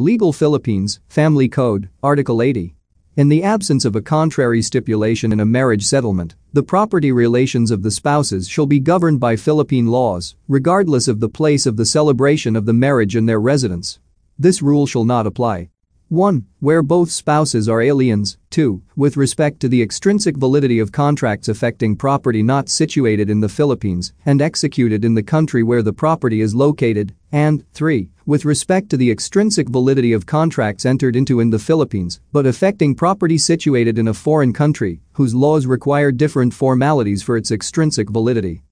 Legal Philippines, Family Code, Article 80. In the absence of a contrary stipulation in a marriage settlement, the property relations of the spouses shall be governed by Philippine laws, regardless of the place of the celebration of the marriage and their residence. This rule shall not apply 1. Where both spouses are aliens. 2. With respect to the extrinsic validity of contracts affecting property not situated in the Philippines and executed in the country where the property is located. And 3. With respect to the extrinsic validity of contracts entered into in the Philippines but affecting property situated in a foreign country whose laws require different formalities for its extrinsic validity.